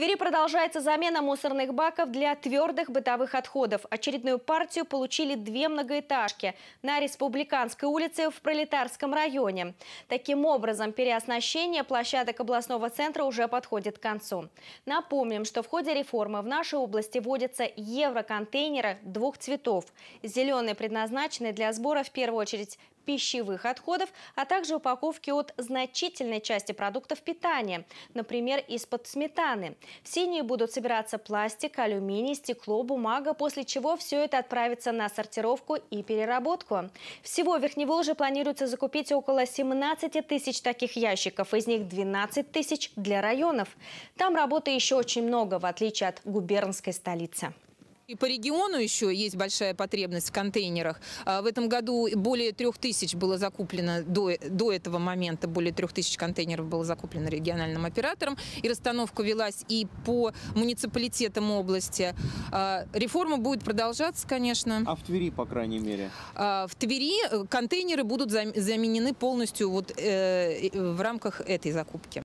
Твери продолжается замена мусорных баков для твердых бытовых отходов. Очередную партию получили две многоэтажки на Республиканской улице в Пролетарском районе. Таким образом, переоснащение площадок областного центра уже подходит к концу. Напомним, что в ходе реформы в нашей области вводятся евроконтейнеры двух цветов. Зеленые предназначены для сбора в первую очередь пищевых отходов, а также упаковки от значительной части продуктов питания, например, из-под сметаны. В синие будут собираться пластик, алюминий, стекло, бумага, после чего все это отправится на сортировку и переработку. Всего в Верхневолже планируется закупить около 17 тысяч таких ящиков, из них 12 тысяч для районов. Там работы еще очень много, в отличие от губернской столицы. И по региону еще есть большая потребность в контейнерах. А, в этом году более трех тысяч было закуплено, до, до этого момента более трех тысяч контейнеров было закуплено региональным оператором. И расстановка велась и по муниципалитетам области. А, реформа будет продолжаться, конечно. А в Твери, по крайней мере? А, в Твери э, контейнеры будут заменены полностью вот, э, э, в рамках этой закупки.